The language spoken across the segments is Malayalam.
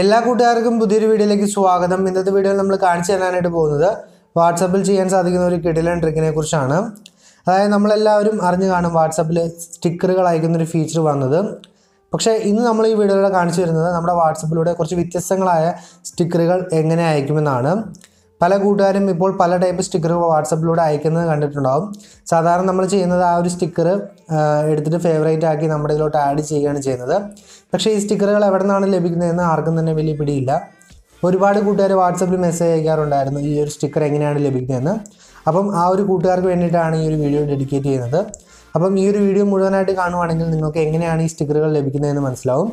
എല്ലാ കൂട്ടുകാർക്കും പുതിയൊരു വീഡിയോയിലേക്ക് സ്വാഗതം ഇന്നത്തെ വീഡിയോയിൽ നമ്മൾ കാണിച്ചു തരാനായിട്ട് പോകുന്നത് വാട്സപ്പിൽ ചെയ്യാൻ സാധിക്കുന്ന ഒരു കിടിലൻ ട്രിക്കിനെ കുറിച്ചാണ് അതായത് നമ്മളെല്ലാവരും അറിഞ്ഞു കാണും വാട്സപ്പിൽ സ്റ്റിക്കറുകൾ അയക്കുന്നൊരു ഒരു ഫീച്ചർ വന്നത് പക്ഷേ ഇന്ന് നമ്മൾ ഈ വീഡിയോയിലൂടെ കാണിച്ചു തരുന്നത് നമ്മുടെ വാട്സപ്പിലൂടെ കുറച്ച് വ്യത്യസ്തങ്ങളായ സ്റ്റിക്കറുകൾ എങ്ങനെ അയക്കുമെന്നാണ് പല കൂട്ടുകാരും ഇപ്പോൾ പല ടൈപ്പ് സ്റ്റിക്കറുകൾ വാട്സപ്പിലൂടെ അയക്കുന്നത് കണ്ടിട്ടുണ്ടാവും സാധാരണ നമ്മൾ ചെയ്യുന്നത് ആ ഒരു സ്റ്റിക്കർ എടുത്തിട്ട് ഫേവറേറ്റ് ആക്കി നമ്മുടെ ഇതിലോട്ട് ആഡ് ചെയ്യുകയാണ് ചെയ്യുന്നത് പക്ഷേ ഈ സ്റ്റിക്കറുകൾ എവിടെ നിന്നാണ് ലഭിക്കുന്നതെന്ന് ആർക്കും തന്നെ വലിയ പിടിയില്ല ഒരുപാട് കൂട്ടുകാർ വാട്സപ്പിൽ മെസ്സേജ് അയക്കാറുണ്ടായിരുന്നു ഈ ഒരു സ്റ്റിക്കർ എങ്ങനെയാണ് ലഭിക്കുന്നതെന്ന് അപ്പം ആ ഒരു കൂട്ടുകാർക്ക് വേണ്ടിയിട്ടാണ് ഈ ഒരു വീഡിയോ ഡെഡിക്കേറ്റ് ചെയ്യുന്നത് അപ്പം ഈ ഒരു വീഡിയോ മുഴുവനായിട്ട് കാണുവാണെങ്കിൽ നിങ്ങൾക്ക് എങ്ങനെയാണ് ഈ സ്റ്റിക്കറുകൾ ലഭിക്കുന്നതെന്ന് മനസ്സിലാവും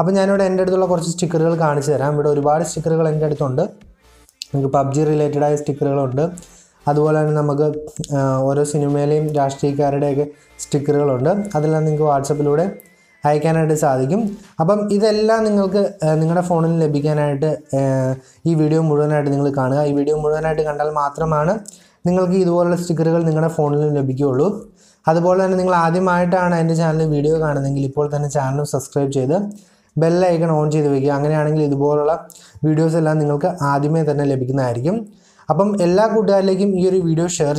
അപ്പം ഞാനിവിടെ എൻ്റെ അടുത്തുള്ള കുറച്ച് സ്റ്റിക്കറുകൾ കാണിച്ചു തരാം ഇവിടെ ഒരുപാട് സ്റ്റിക്കറുകൾ എൻ്റെ അടുത്തുണ്ട് നമുക്ക് പബ്ജി റിലേറ്റഡായ സ്റ്റിക്കറുകളുണ്ട് അതുപോലെ തന്നെ നമുക്ക് ഓരോ സിനിമയിലെയും രാഷ്ട്രീയക്കാരുടെയൊക്കെ സ്റ്റിക്കറുകളുണ്ട് അതെല്ലാം നിങ്ങൾക്ക് വാട്സപ്പിലൂടെ അയക്കാനായിട്ട് സാധിക്കും അപ്പം ഇതെല്ലാം നിങ്ങൾക്ക് നിങ്ങളുടെ ഫോണിൽ ലഭിക്കാനായിട്ട് ഈ വീഡിയോ മുഴുവനായിട്ട് നിങ്ങൾ കാണുക ഈ വീഡിയോ മുഴുവനായിട്ട് കണ്ടാൽ മാത്രമാണ് നിങ്ങൾക്ക് ഇതുപോലുള്ള സ്റ്റിക്കറുകൾ നിങ്ങളുടെ ഫോണിൽ ലഭിക്കുകയുള്ളൂ അതുപോലെ തന്നെ നിങ്ങൾ ആദ്യമായിട്ടാണ് എൻ്റെ ചാനൽ വീഡിയോ കാണുന്നതെങ്കിൽ ഇപ്പോൾ തന്നെ ചാനൽ സബ്സ്ക്രൈബ് ചെയ്ത് ബെല്ലൈക്കൺ ഓൺ ചെയ്ത് വയ്ക്കുക അങ്ങനെയാണെങ്കിൽ ഇതുപോലുള്ള വീഡിയോസ് എല്ലാം നിങ്ങൾക്ക് ആദ്യമേ തന്നെ ലഭിക്കുന്നതായിരിക്കും അപ്പം എല്ലാ കൂട്ടുകാരിലേക്കും ഈ ഒരു വീഡിയോ ഷെയർ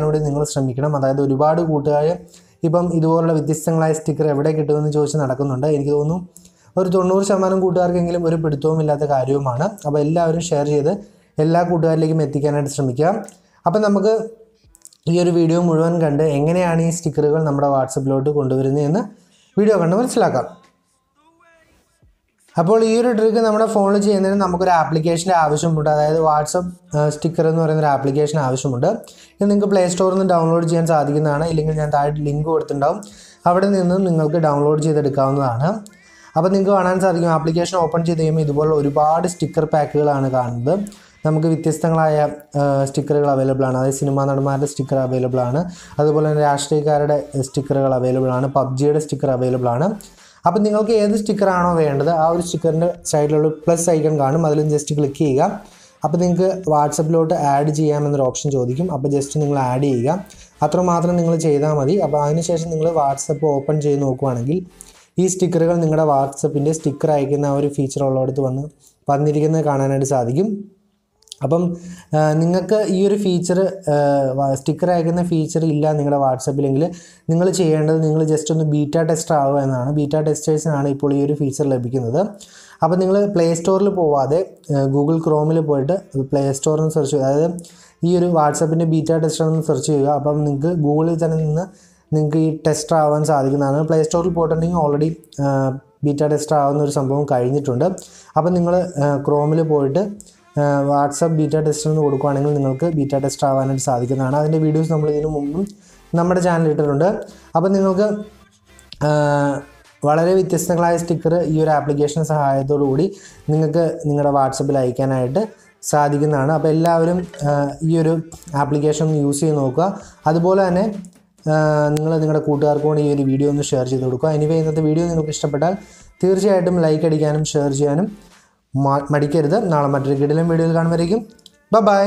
വേണ്ടി നിങ്ങൾ ശ്രമിക്കണം അതായത് ഒരുപാട് കൂട്ടുകാർ ഇപ്പം ഇതുപോലുള്ള വ്യത്യസ്തങ്ങളായ സ്റ്റിക്കർ എവിടെ കിട്ടുമെന്ന് ചോദിച്ച് നടക്കുന്നുണ്ട് എനിക്ക് തോന്നുന്നു ഒരു തൊണ്ണൂറ് ശതമാനം കൂട്ടുകാർക്കെങ്കിലും ഒരു പിടുത്തവും ഇല്ലാത്ത കാര്യവുമാണ് അപ്പോൾ എല്ലാവരും ഷെയർ ചെയ്ത് എല്ലാ കൂട്ടുകാരിലേക്കും എത്തിക്കാനായിട്ട് ശ്രമിക്കാം അപ്പം നമുക്ക് ഈ ഒരു വീഡിയോ മുഴുവൻ കണ്ട് എങ്ങനെയാണ് ഈ സ്റ്റിക്കറുകൾ നമ്മുടെ വാട്സപ്പിലോട്ട് കൊണ്ടുവരുന്നതെന്ന് വീഡിയോ കണ്ട് മനസ്സിലാക്കാം അപ്പോൾ ഈ ഒരു ട്രിക്ക് നമ്മുടെ ഫോണിൽ ചെയ്യുന്നതിന് നമുക്കൊരു ആപ്ലിക്കേഷൻ്റെ ആവശ്യമുണ്ട് അതായത് വാട്സപ്പ് സ്റ്റിക്കർ എന്ന് പറയുന്ന ഒരു ആപ്ലിക്കേഷൻ ആവശ്യമുണ്ട് ഇത് നിങ്ങൾക്ക് പ്ലേ സ്റ്റോറിൽ നിന്ന് ഡൗൺലോഡ് ചെയ്യാൻ സാധിക്കുന്നതാണ് ഇല്ലെങ്കിൽ ഞാൻ താഴെ ലിങ്ക് കൊടുത്തിട്ടുണ്ടാവും അവിടെ നിന്നും നിങ്ങൾക്ക് ഡൗൺലോഡ് ചെയ്തെടുക്കാവുന്നതാണ് അപ്പോൾ നിങ്ങൾക്ക് കാണാൻ സാധിക്കും ആപ്ലിക്കേഷൻ ഓപ്പൺ ചെയ്ത് കഴിയുമ്പോൾ ഇതുപോലെ ഒരുപാട് സ്റ്റിക്കർ പാക്കുകളാണ് കാണുന്നത് നമുക്ക് വ്യത്യസ്തങ്ങളായ സ്റ്റിക്കറുകൾ അവൈലബിൾ ആണ് അതായത് സിനിമാ നടന്മാരുടെ സ്റ്റിക്കർ അവൈലബിൾ ആണ് അതുപോലെ തന്നെ രാഷ്ട്രീയക്കാരുടെ സ്റ്റിക്കറുകൾ അവൈലബിൾ ആണ് പബ്ജിയുടെ സ്റ്റിക്കർ അവൈലബിൾ ആണ് അപ്പം നിങ്ങൾക്ക് ഏത് സ്റ്റിക്കറാണോ വേണ്ടത് ആ ഒരു സ്റ്റിക്കറിൻ്റെ സൈഡിലുള്ള പ്ലസ് ഐക്കൺ കാണും അതിൽ ജസ്റ്റ് ക്ലിക്ക് ചെയ്യുക അപ്പോൾ നിങ്ങൾക്ക് വാട്സപ്പിലോട്ട് ആഡ് ചെയ്യാമെന്നൊരു ഓപ്ഷൻ ചോദിക്കും അപ്പോൾ ജസ്റ്റ് നിങ്ങൾ ആഡ് ചെയ്യുക അത്രമാത്രം നിങ്ങൾ ചെയ്താൽ മതി അപ്പോൾ അതിനുശേഷം നിങ്ങൾ വാട്സപ്പ് ഓപ്പൺ ചെയ്ത് നോക്കുവാണെങ്കിൽ ഈ സ്റ്റിക്കറുകൾ നിങ്ങളുടെ വാട്സപ്പിൻ്റെ സ്റ്റിക്കർ അയക്കുന്ന ആ ഒരു ഫീച്ചർ ഉള്ളടത്ത് വന്ന് വന്നിരിക്കുന്നത് കാണാനായിട്ട് സാധിക്കും അപ്പം നിങ്ങൾക്ക് ഈ ഒരു ഫീച്ചർ സ്റ്റിക്കർ അയക്കുന്ന ഫീച്ചർ ഇല്ല നിങ്ങളുടെ വാട്സപ്പിലെങ്കിൽ നിങ്ങൾ ചെയ്യേണ്ടത് നിങ്ങൾ ജസ്റ്റ് ഒന്ന് ബീറ്റ ടെസ്റ്റർ ആവുക എന്നാണ് ബീറ്റ ടെസ്റ്റേഴ്സിനാണ് ഇപ്പോൾ ഈ ഒരു ഫീച്ചർ ലഭിക്കുന്നത് അപ്പോൾ നിങ്ങൾ പ്ലേ സ്റ്റോറിൽ പോവാതെ ഗൂഗിൾ ക്രോമിൽ പോയിട്ട് പ്ലേ സ്റ്റോറിൽ സെർച്ച് അതായത് ഈ ഒരു വാട്സപ്പിൻ്റെ ബീറ്റ ടെസ്റ്റർ എന്ന് സെർച്ച് ചെയ്യുക അപ്പം നിങ്ങൾക്ക് ഗൂഗിളിൽ തന്നെ നിന്ന് നിങ്ങൾക്ക് ഈ ടെസ്റ്റർ ആവാൻ സാധിക്കുന്നതാണ് പ്ലേ സ്റ്റോറിൽ പോയിട്ടുണ്ടെങ്കിൽ ഓൾറെഡി ബീറ്റ ടെസ്റ്റർ ആവുന്ന ഒരു സംഭവം കഴിഞ്ഞിട്ടുണ്ട് അപ്പം നിങ്ങൾ ക്രോമിൽ പോയിട്ട് വാട്സപ്പ് ബീറ്റ ടെസ്റ്റ് എന്ന് കൊടുക്കുകയാണെങ്കിൽ നിങ്ങൾക്ക് ബീറ്റ ടെസ്റ്റ് ആവാനായിട്ട് സാധിക്കുന്നതാണ് അതിൻ്റെ വീഡിയോസ് നമ്മൾ ഇതിനു മുമ്പും നമ്മുടെ ചാനലിൽ ഇട്ടിട്ടുണ്ട് അപ്പം നിങ്ങൾക്ക് വളരെ വ്യത്യസ്തങ്ങളായ സ്റ്റിക്കർ ഈ ഒരു ആപ്ലിക്കേഷൻ സഹായത്തോടു കൂടി നിങ്ങൾക്ക് നിങ്ങളുടെ വാട്സപ്പിൽ അയക്കാനായിട്ട് സാധിക്കുന്നതാണ് അപ്പോൾ എല്ലാവരും ഈ ഒരു ആപ്ലിക്കേഷൻ യൂസ് ചെയ്ത് നോക്കുക അതുപോലെ തന്നെ നിങ്ങൾ നിങ്ങളുടെ കൂട്ടുകാർക്ക് കൂടി ഈ ഒരു വീഡിയോ ഒന്ന് ഷെയർ ചെയ്ത് കൊടുക്കുക എനിവേ ഇന്നത്തെ വീഡിയോ നിങ്ങൾക്ക് ഇഷ്ടപ്പെട്ടാൽ തീർച്ചയായിട്ടും ലൈക്ക് അടിക്കാനും ഷെയർ ചെയ്യാനും മടിക്കരുത് നാളെ മറ്റൊരു കിടിലും വീഡിയോയിൽ കാണുമായിരിക്കും ബ ബൈ